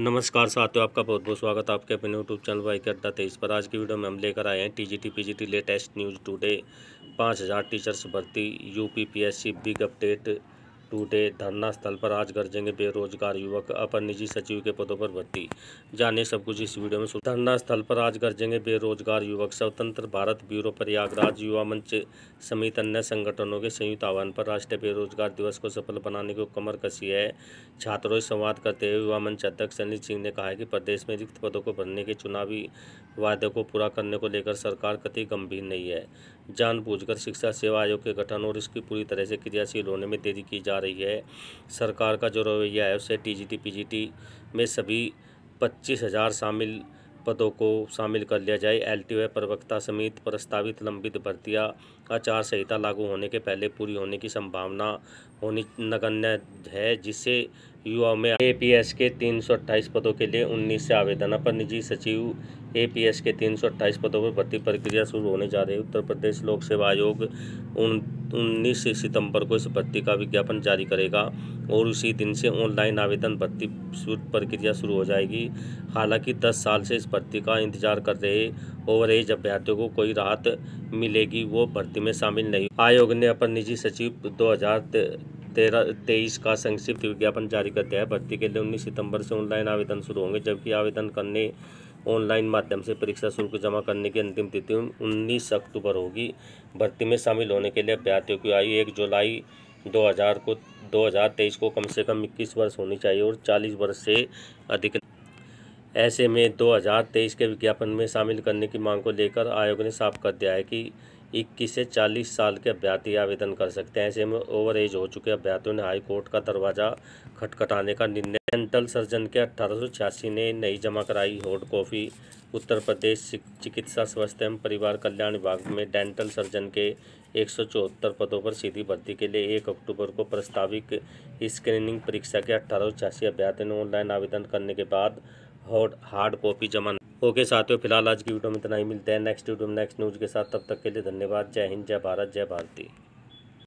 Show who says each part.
Speaker 1: नमस्कार साथियों आपका बहुत बहुत स्वागत है आपके अपने यूट्यूब चैनल वाई के अड्डा तेईस पर आज की वीडियो में हम लेकर आए हैं TGT PGT latest news today हज़ार टीचर्स भर्ती यूपीपीएससी बिग अपडेट टूटे धरना स्थल पर आज गरजेंगे बेरोजगार युवक अपर निजी सचिव के पदों पर भर्ती जाने सब कुछ इस वीडियो में धरना स्थल पर आज गरजेंगे बेरोजगार युवक स्वतंत्र भारत ब्यूरो प्रयागराज युवा मंच समेत अन्य संगठनों के संयुक्त आह्वान पर राष्ट्रीय बेरोजगार दिवस को सफल बनाने को कमर कसी है छात्रों से संवाद करते हुए युवा मंच अध्यक्ष अनिल सिंह ने कहा कि प्रदेश में रिक्त पदों को भरने के चुनावी वादे को पूरा करने को लेकर सरकार कति गंभीर नहीं है जानबूझकर शिक्षा सेवा आयोग के गठन और इसकी पूरी तरह से क्रियाशील होने में देरी की जा आ रही है सरकार का जो रवैया है उसे टी जी टी में सभी पच्चीस हज़ार शामिल पदों को शामिल कर लिया जाए एल टी प्रवक्ता समेत प्रस्तावित लंबित भर्तियां आचार संहिता लागू होने के पहले पूरी होने की संभावना होनी नगण्य है जिससे युवा में एपीएस के 328 पदों के लिए 19 से आवेदन पर निजी सचिव एपीएस के 328 पदों पर भर्ती प्रक्रिया शुरू होने जा रही है उत्तर प्रदेश लोक सेवा आयोग उन उन्नीस सितंबर को इस भर्ती का विज्ञापन जारी करेगा और उसी दिन से ऑनलाइन आवेदन भर्ती प्रक्रिया शुरू हो जाएगी हालांकि 10 साल से इस भर्ती का इंतजार कर रहे ओवर एज अभ्यर्थियों को कोई राहत मिलेगी वो भर्ती में शामिल नहीं आयोग ने अपर निजी सचिव दो तेरह तेईस का संक्षिप्त विज्ञापन जारी कर दिया है भर्ती के लिए उन्नीस सितंबर से ऑनलाइन आवेदन शुरू होंगे जबकि आवेदन करने ऑनलाइन माध्यम से परीक्षा शुल्क जमा करने की अंतिम तिथि उन्नीस अक्टूबर होगी भर्ती में शामिल होने के लिए अभ्यर्थियों की आयु एक जुलाई 2000 को 2023 को कम से कम इक्कीस वर्ष होनी चाहिए और चालीस वर्ष से अधिक ऐसे में 2023 के विज्ञापन में शामिल करने की मांग को लेकर आयोग ने साफ कर दिया है कि इक्कीस से चालीस साल के अभ्यर्थी आवेदन कर सकते हैं ऐसे में ओवर एज हो चुके अभ्यर्थियों ने हाई कोर्ट का दरवाजा खटखटाने का निर्णय डेंटल सर्जन के अठारह ने नई जमा कराई हॉट कॉफ़ी उत्तर प्रदेश चिकित्सा स्वास्थ्य एवं परिवार कल्याण विभाग में डेंटल सर्जन के एक पदों पर सीधी भर्ती के लिए एक अक्टूबर को प्रस्तावित स्क्रीनिंग परीक्षा के अठारह अभ्यर्थियों ने ऑनलाइन आवेदन करने के बाद हार्ड कॉपी जमा ओके साथियों फिलहाल आज की वीडियो में इतना ही मिलते हैं नेक्स्ट वीडियो में नेक्स्ट न्यूज़ के साथ तब तक के लिए धन्यवाद जय हिंद जय भारत जय भारती